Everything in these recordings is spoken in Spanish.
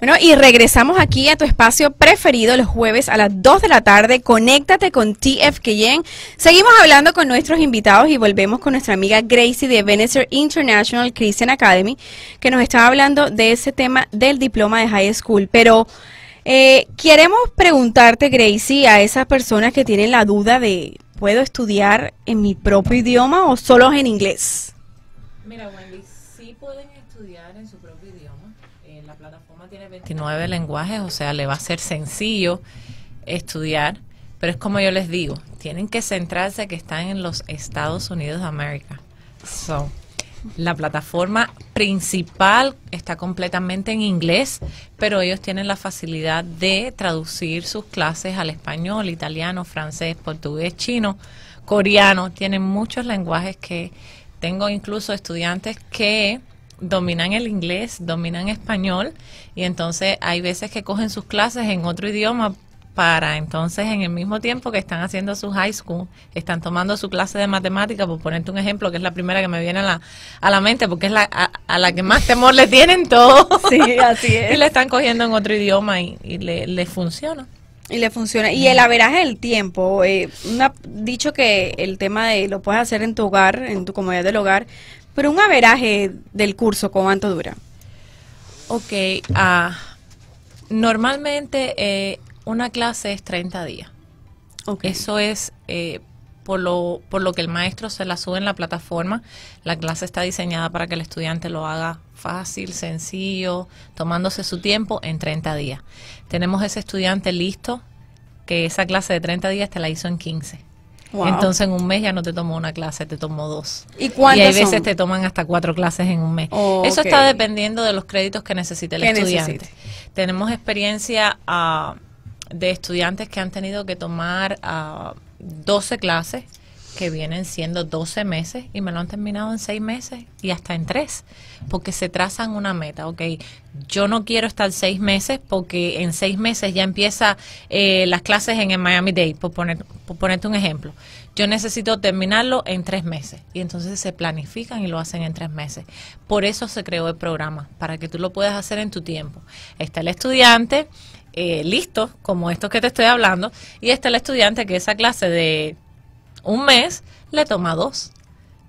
Bueno, y regresamos aquí a tu espacio preferido los jueves a las 2 de la tarde. Conéctate con TF Seguimos hablando con nuestros invitados y volvemos con nuestra amiga Gracie de Venecer International Christian Academy, que nos estaba hablando de ese tema del diploma de high school. Pero eh, queremos preguntarte, Gracie, a esas personas que tienen la duda de, ¿puedo estudiar en mi propio idioma o solo en inglés? Mira, Wendy, sí pueden estudiar en su propio plataforma tiene 29 lenguajes, o sea, le va a ser sencillo estudiar, pero es como yo les digo, tienen que centrarse que están en los Estados Unidos de América. So, la plataforma principal está completamente en inglés, pero ellos tienen la facilidad de traducir sus clases al español, italiano, francés, portugués, chino, coreano. Tienen muchos lenguajes que tengo incluso estudiantes que dominan el inglés, dominan español y entonces hay veces que cogen sus clases en otro idioma para entonces en el mismo tiempo que están haciendo su high school, están tomando su clase de matemática, por ponerte un ejemplo, que es la primera que me viene a la, a la mente, porque es la, a, la que más temor le tienen todos. Sí, así es. y le están cogiendo en otro idioma y, le, funciona. Y le funciona. Y el averaje del tiempo. Eh, dicho que el tema de lo puedes hacer en tu hogar, en tu comunidad del hogar, pero un averaje del curso, ¿cuánto dura? Ok, ah, normalmente eh, una clase es 30 días. Okay. Eso es eh, por, lo, por lo que el maestro se la sube en la plataforma. La clase está diseñada para que el estudiante lo haga fácil, sencillo, tomándose su tiempo en 30 días. Tenemos ese estudiante listo que esa clase de 30 días te la hizo en 15. Entonces en un mes ya no te tomó una clase, te tomo dos. Y, y hay veces te toman hasta cuatro clases en un mes. Eso está dependiendo de los créditos que necesite el estudiante. Tenemos experiencia ah, de estudiantes que han tenido que tomar ah, doce 12 clases que vienen siendo 12 meses y me lo han terminado en 6 meses y hasta en 3, porque se trazan una meta, ok, yo no quiero estar 6 meses porque en 6 meses ya empieza eh, las clases en el Miami Day por, poner, por ponerte un ejemplo. Yo necesito terminarlo en 3 meses y entonces se planifican y lo hacen en 3 meses. Por eso se creó el programa, para que tú lo puedas hacer en tu tiempo. Está el estudiante. Eh, listo, como estos que te estoy hablando, y está el estudiante que esa clase de un mes, le toma dos.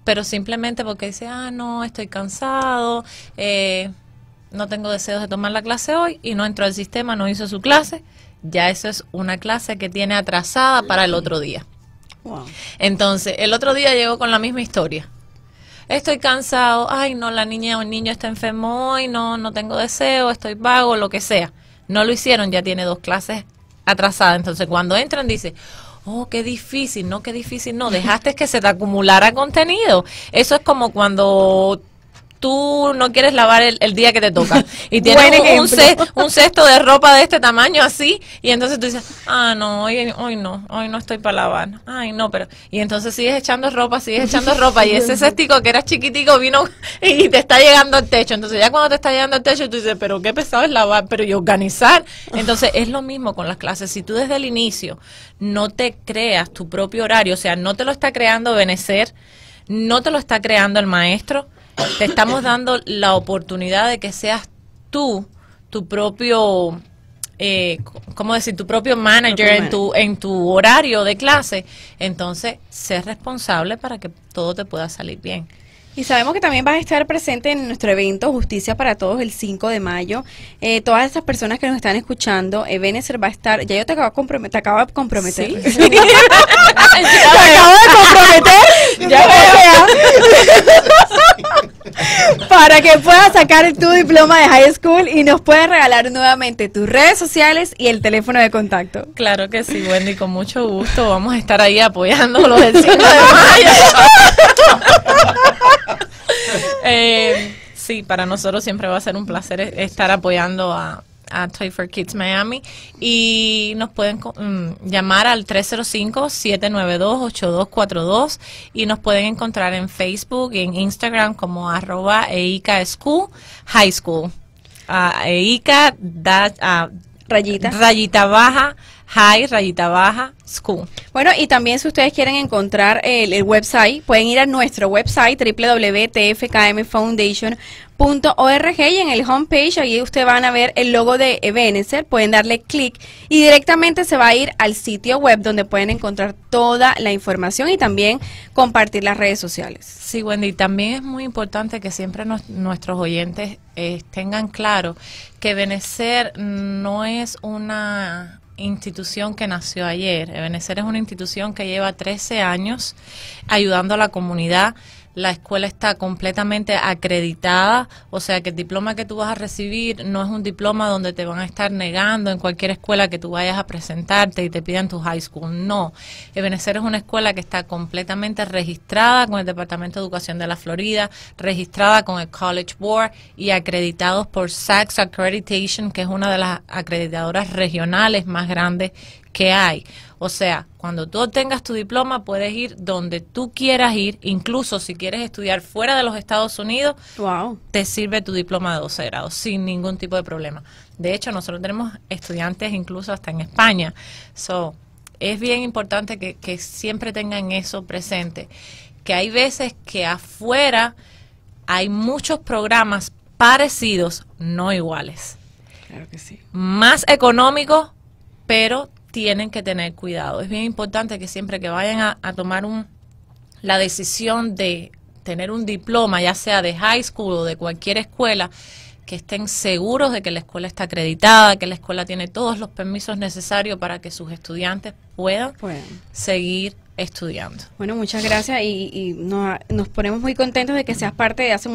Pero simplemente porque dice, ah, no, estoy cansado, eh, no tengo deseos de tomar la clase hoy y no entró al sistema, no hizo su clase, ya eso es una clase que tiene atrasada para el otro día. Entonces, el otro día llegó con la misma historia. Estoy cansado, ay no, la niña o el niño está enfermo hoy, no, no tengo deseo, estoy vago, lo que sea. No lo hicieron, ya tiene dos clases atrasadas. Entonces, cuando entran, dice, oh, qué difícil, no, qué difícil, no, dejaste que se te acumulara contenido. Eso es como cuando tú no quieres lavar el, día que te toca. Y tienes un, cesto, de ropa de este tamaño así, y entonces tú dices, ah, no, hoy, no, hoy no estoy para lavar. Ay, no, pero... Y entonces sigues echando ropa, sigues echando ropa, y ese cestico que era chiquitico vino y te está llegando al techo. Entonces ya cuando te está llegando al techo, tú dices, pero qué pesado es lavar, pero y organizar. Entonces es lo mismo con las clases. Si tú desde el inicio no te creas tu propio horario, o sea, no te lo está creando Benecer, no te lo está creando el maestro, te estamos dando la oportunidad de que seas tú tu propio eh, ¿cómo decir? Tu propio manager en tu, en tu horario de clase. Entonces, sé responsable para que todo te pueda salir bien. Y sabemos que también vas a estar presente en nuestro evento Justicia para Todos el 5 de mayo. Eh, todas esas personas que nos están escuchando, Ebenezer eh, va a estar. Ya yo te acabo de comprometer. Te acabo de comprometer. ¿Sí? te acabo de comprometer. ya para que puedas sacar tu diploma de high school y nos puedas regalar nuevamente tus redes sociales y el teléfono de contacto. Claro que sí, Wendy, con mucho gusto. Vamos a estar ahí apoyando los del de mayo. Eh, sí, para nosotros siempre va a ser un placer estar apoyando a a Toy for Kids Miami y nos pueden mm, llamar al 305-792-8242 y nos pueden encontrar en Facebook y en Instagram como arroba EICA School High School. Ah, EICA da, ah, rayita. rayita baja high rayita baja school. Bueno, y también si ustedes quieren encontrar el, website, pueden ir a nuestro website www.tfkmfoundation.org y en el homepage ahí ustedes van a ver el logo de Ebenezer, pueden darle clic y directamente se va a ir al sitio web donde pueden encontrar toda la información y también compartir las redes sociales. Sí, Wendy, también es muy importante que siempre nuestros oyentes eh, tengan claro que Ebenezer no es una institución que nació ayer. Ebenecer es una institución que lleva 13 años ayudando a la comunidad la escuela está completamente acreditada, o sea que el diploma que tú vas a recibir no es un diploma donde te van a estar negando en cualquier escuela que tú vayas a presentarte y te pidan tu high school, no. Ebenezer es una escuela que está completamente registrada con el Departamento de Educación de la Florida, registrada con el College Board y acreditados por SACS Accreditation, que es una de las acreditadoras regionales más grandes que hay. O sea, cuando tú obtengas tu diploma, puedes ir donde tú quieras ir, incluso si quieres estudiar fuera de los Estados Unidos, wow. te sirve tu diploma de 12 grados sin ningún tipo de problema. De hecho, nosotros tenemos estudiantes incluso hasta en España. So, es bien importante que, que siempre tengan eso presente, que hay veces que afuera hay muchos programas parecidos, no iguales. Claro que sí. Más económicos, pero tienen que tener cuidado. Es bien importante que siempre que vayan a, tomar un, la decisión de tener un diploma, ya sea de high school o de cualquier escuela, que estén seguros de que la escuela está acreditada, que la escuela tiene todos los permisos necesarios para que sus estudiantes puedan seguir estudiando. Bueno, muchas gracias y, nos, nos, ponemos muy contentos de que seas parte de hace